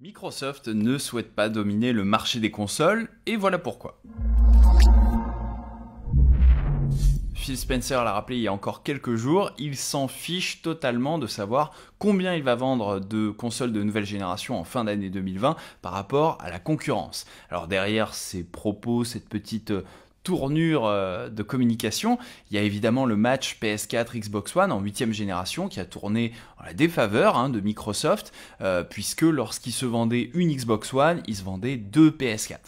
Microsoft ne souhaite pas dominer le marché des consoles, et voilà pourquoi. Phil Spencer l'a rappelé il y a encore quelques jours, il s'en fiche totalement de savoir combien il va vendre de consoles de nouvelle génération en fin d'année 2020 par rapport à la concurrence. Alors derrière ces propos, cette petite euh, tournure euh, de communication. Il y a évidemment le match PS4 Xbox One en huitième génération qui a tourné en la défaveur hein, de Microsoft, euh, puisque lorsqu'il se vendait une Xbox One, il se vendait deux PS4.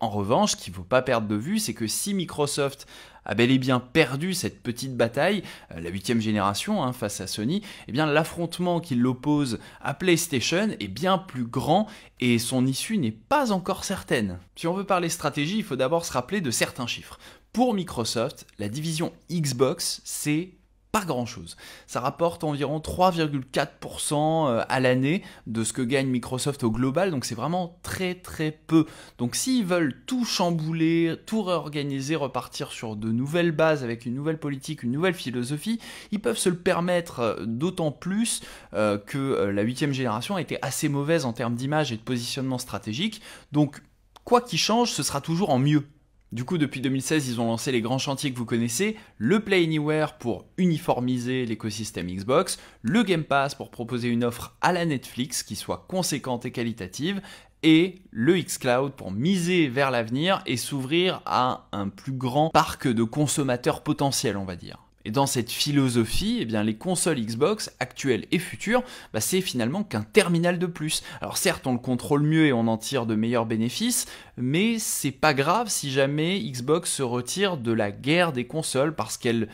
En revanche, ce qu'il ne faut pas perdre de vue, c'est que si Microsoft a bel et bien perdu cette petite bataille, euh, la huitième génération hein, face à Sony, eh bien l'affrontement qui l'oppose à PlayStation est bien plus grand et son issue n'est pas encore certaine. Si on veut parler stratégie, il faut d'abord se rappeler de certains chiffres. Pour Microsoft, la division Xbox, c'est pas grand-chose. Ça rapporte environ 3,4% euh, à l'année de ce que gagne Microsoft au global, donc c'est vraiment très très peu. Donc s'ils veulent tout chambouler, tout réorganiser, repartir sur de nouvelles bases avec une nouvelle politique, une nouvelle philosophie, ils peuvent se le permettre euh, d'autant plus euh, que la huitième génération a été assez mauvaise en termes d'image et de positionnement stratégique. Donc quoi qu'il change, ce sera toujours en mieux. Du coup, depuis 2016, ils ont lancé les grands chantiers que vous connaissez, le Play Anywhere pour uniformiser l'écosystème Xbox, le Game Pass pour proposer une offre à la Netflix qui soit conséquente et qualitative, et le xCloud pour miser vers l'avenir et s'ouvrir à un plus grand parc de consommateurs potentiels, on va dire. Et dans cette philosophie, eh bien, les consoles Xbox, actuelles et futures, bah, c'est finalement qu'un terminal de plus. Alors certes, on le contrôle mieux et on en tire de meilleurs bénéfices, mais c'est pas grave si jamais Xbox se retire de la guerre des consoles parce qu'elle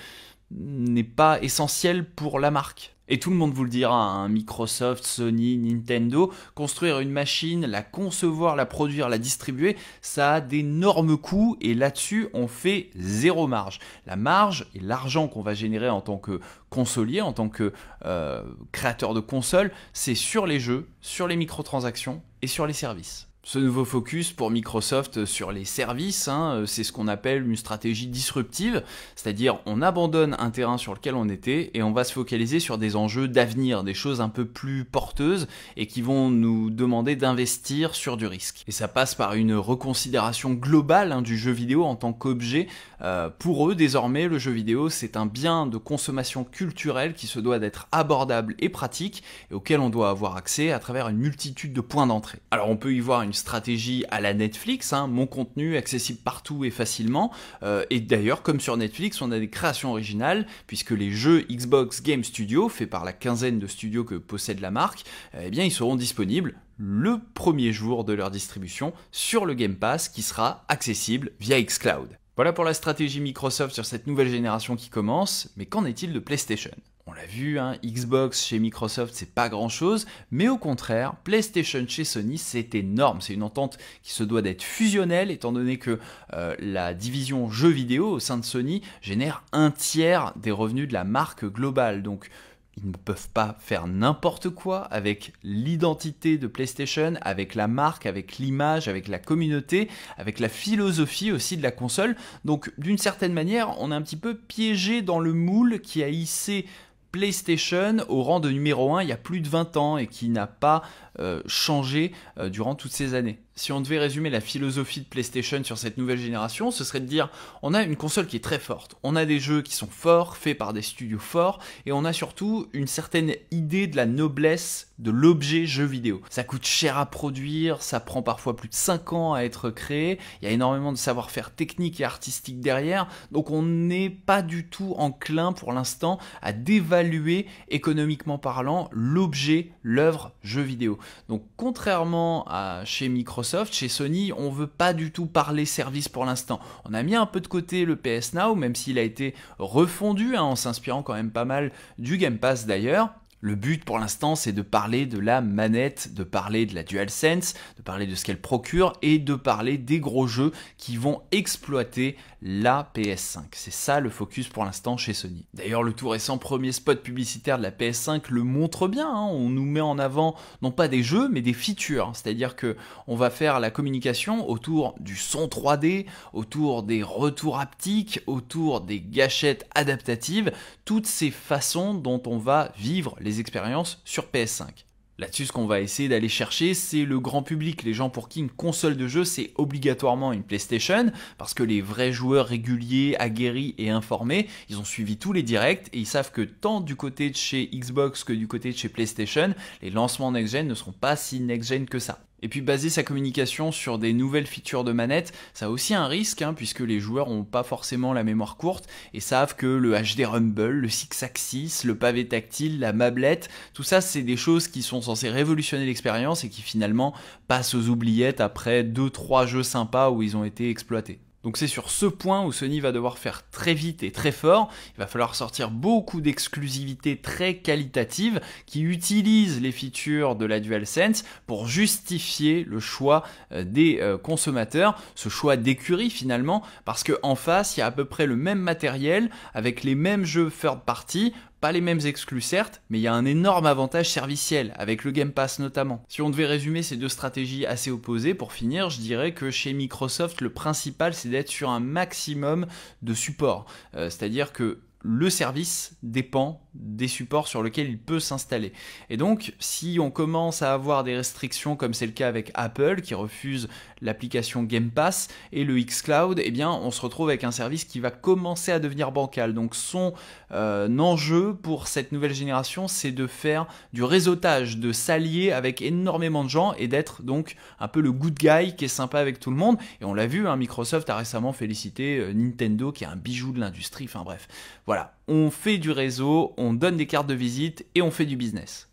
n'est pas essentielle pour la marque. Et tout le monde vous le dira, hein, Microsoft, Sony, Nintendo, construire une machine, la concevoir, la produire, la distribuer, ça a d'énormes coûts et là-dessus on fait zéro marge. La marge et l'argent qu'on va générer en tant que consolier, en tant que euh, créateur de console, c'est sur les jeux, sur les microtransactions et sur les services. Ce nouveau focus pour Microsoft sur les services, hein, euh, c'est ce qu'on appelle une stratégie disruptive, c'est-à-dire on abandonne un terrain sur lequel on était et on va se focaliser sur des enjeux d'avenir, des choses un peu plus porteuses et qui vont nous demander d'investir sur du risque. Et ça passe par une reconsidération globale hein, du jeu vidéo en tant qu'objet. Euh, pour eux, désormais, le jeu vidéo, c'est un bien de consommation culturelle qui se doit d'être abordable et pratique et auquel on doit avoir accès à travers une multitude de points d'entrée. Alors on peut y voir une stratégie à la Netflix, hein. mon contenu accessible partout et facilement. Euh, et d'ailleurs, comme sur Netflix, on a des créations originales, puisque les jeux Xbox Game Studio, faits par la quinzaine de studios que possède la marque, eh bien, ils seront disponibles le premier jour de leur distribution sur le Game Pass qui sera accessible via xCloud. Voilà pour la stratégie Microsoft sur cette nouvelle génération qui commence, mais qu'en est-il de PlayStation on l'a vu, hein, Xbox chez Microsoft, c'est pas grand-chose, mais au contraire, PlayStation chez Sony, c'est énorme. C'est une entente qui se doit d'être fusionnelle, étant donné que euh, la division jeux vidéo au sein de Sony génère un tiers des revenus de la marque globale. Donc, ils ne peuvent pas faire n'importe quoi avec l'identité de PlayStation, avec la marque, avec l'image, avec la communauté, avec la philosophie aussi de la console. Donc d'une certaine manière, on est un petit peu piégé dans le moule qui a hissé PlayStation au rang de numéro 1 il y a plus de 20 ans et qui n'a pas euh, changé euh, durant toutes ces années si on devait résumer la philosophie de PlayStation sur cette nouvelle génération, ce serait de dire on a une console qui est très forte, on a des jeux qui sont forts, faits par des studios forts, et on a surtout une certaine idée de la noblesse de l'objet jeu vidéo. Ça coûte cher à produire, ça prend parfois plus de 5 ans à être créé, il y a énormément de savoir-faire technique et artistique derrière, donc on n'est pas du tout enclin pour l'instant à dévaluer économiquement parlant l'objet, l'œuvre jeu vidéo. Donc contrairement à chez Microsoft, chez Sony, on ne veut pas du tout parler service pour l'instant. On a mis un peu de côté le PS Now, même s'il a été refondu, hein, en s'inspirant quand même pas mal du Game Pass d'ailleurs. Le but pour l'instant, c'est de parler de la manette, de parler de la DualSense, de parler de ce qu'elle procure et de parler des gros jeux qui vont exploiter la PS5. C'est ça le focus pour l'instant chez Sony. D'ailleurs, le tout récent premier spot publicitaire de la PS5 le montre bien. Hein. On nous met en avant non pas des jeux, mais des features. C'est-à-dire que on va faire la communication autour du son 3D, autour des retours haptiques, autour des gâchettes adaptatives, toutes ces façons dont on va vivre les expériences sur PS5. Là-dessus, ce qu'on va essayer d'aller chercher, c'est le grand public, les gens pour qui une console de jeu, c'est obligatoirement une PlayStation, parce que les vrais joueurs réguliers, aguerris et informés, ils ont suivi tous les directs et ils savent que tant du côté de chez Xbox que du côté de chez PlayStation, les lancements next-gen ne seront pas si next-gen que ça. Et puis baser sa communication sur des nouvelles features de manette, ça a aussi un risque, hein, puisque les joueurs n'ont pas forcément la mémoire courte et savent que le HD Rumble, le Six Axis, le pavé tactile, la mablette, tout ça c'est des choses qui sont censées révolutionner l'expérience et qui finalement passent aux oubliettes après 2-3 jeux sympas où ils ont été exploités. Donc c'est sur ce point où Sony va devoir faire très vite et très fort. Il va falloir sortir beaucoup d'exclusivités très qualitatives qui utilisent les features de la DualSense pour justifier le choix euh, des euh, consommateurs, ce choix d'écurie finalement, parce qu'en face, il y a à peu près le même matériel avec les mêmes jeux third party pas les mêmes exclus certes, mais il y a un énorme avantage serviciel, avec le Game Pass notamment. Si on devait résumer ces deux stratégies assez opposées, pour finir, je dirais que chez Microsoft, le principal c'est d'être sur un maximum de support. Euh, c'est-à-dire que le service dépend des supports sur lesquels il peut s'installer. Et donc, si on commence à avoir des restrictions comme c'est le cas avec Apple qui refuse l'application Game Pass et le xCloud, eh bien, on se retrouve avec un service qui va commencer à devenir bancal. Donc, son euh, enjeu pour cette nouvelle génération, c'est de faire du réseautage, de s'allier avec énormément de gens et d'être donc un peu le good guy qui est sympa avec tout le monde. Et on l'a vu, hein, Microsoft a récemment félicité euh, Nintendo qui est un bijou de l'industrie. Enfin bref, voilà on fait du réseau, on donne des cartes de visite et on fait du business.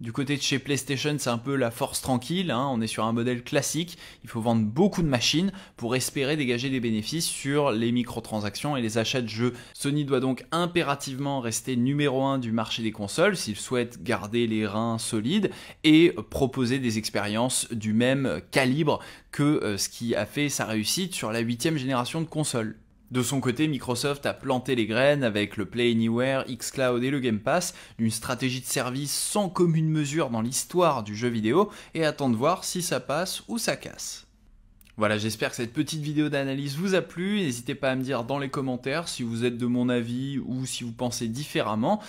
Du côté de chez PlayStation, c'est un peu la force tranquille, hein. on est sur un modèle classique, il faut vendre beaucoup de machines pour espérer dégager des bénéfices sur les microtransactions et les achats de jeux. Sony doit donc impérativement rester numéro 1 du marché des consoles s'il souhaite garder les reins solides et proposer des expériences du même calibre que euh, ce qui a fait sa réussite sur la huitième génération de consoles. De son côté, Microsoft a planté les graines avec le Play Anywhere, xCloud et le Game Pass d'une stratégie de service sans commune mesure dans l'histoire du jeu vidéo et attend de voir si ça passe ou ça casse. Voilà, j'espère que cette petite vidéo d'analyse vous a plu. N'hésitez pas à me dire dans les commentaires si vous êtes de mon avis ou si vous pensez différemment.